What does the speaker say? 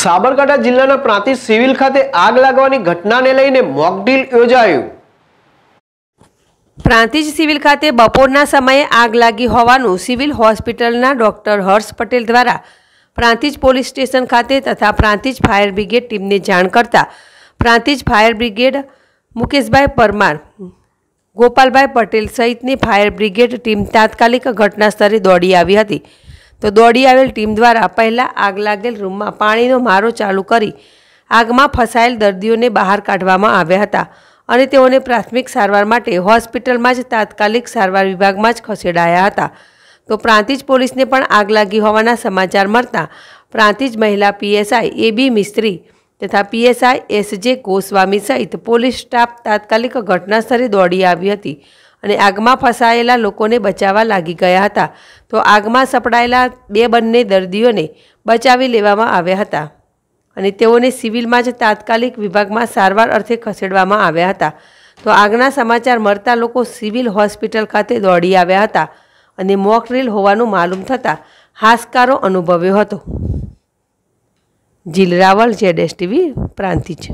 સાબરકાંઠા જિલ્લાના પ્રાંતિજ સિવિલ ખાતે આગ લાગવાની ઘટનાને લઈને મોકડ્રીલ યોજાયું પ્રાંતિજ સિવિલ ખાતે બપોરના સમયે આગ લાગી હોવાનું સિવિલ હોસ્પિટલના ડોક્ટર હર્ષ પટેલ દ્વારા પ્રાંતિજ પોલીસ સ્ટેશન ખાતે તથા પ્રાંતિજ ફાયર બ્રિગેડ ટીમને જાણ કરતા પ્રાંતિજ ફાયર બ્રિગેડ મુકેશભાઈ પરમાર ગોપાલભાઈ પટેલ સહિતની ફાયર બ્રિગેડ ટીમ તાત્કાલિક ઘટના સ્થળે દોડી આવી હતી તો દોડી આવેલ ટીમ દ્વારા પહેલા આગ લાગેલ રૂમમાં પાણીનો મારો ચાલુ કરી આગમાં ફસાયેલ દર્દીઓને બહાર કાઢવામાં આવ્યા હતા અને તેઓને પ્રાથમિક સારવાર માટે હોસ્પિટલમાં જ તાત્કાલિક સારવાર વિભાગમાં જ ખસેડાયા હતા તો પ્રાંતિજ પોલીસને પણ આગ લાગી હોવાના સમાચાર મળતા પ્રાંતિજ મહિલા PSI એબી મિસ્ત્રી તથા પીએસઆઈ એસજે ગોસ્વામી સહિત પોલીસ સ્ટાફ તાત્કાલિક ઘટનાસ્થળે દોડી આવ્યા હતી અને આગમાં ફસાયેલા લોકોને બચાવવા લાગી ગયા હતા તો આગમાં સપડાયેલા બે બન્ને દર્દીઓને બચાવી લેવામાં આવ્યા હતા અને તેઓને સિવિલમાં જ તાત્કાલિક વિભાગમાં સારવાર અર્થે ખસેડવામાં આવ્યા હતા તો આગના સમાચાર મરતા લોકો સિવિલ હોસ્પિટલ ખાતે દોડી આવ્યા હતા અને મોક ટ્રીલ હોવાનું मालूम થતા ખાસકારો અનુભવ્યો હતો Jeel Raval Z S TV Prantij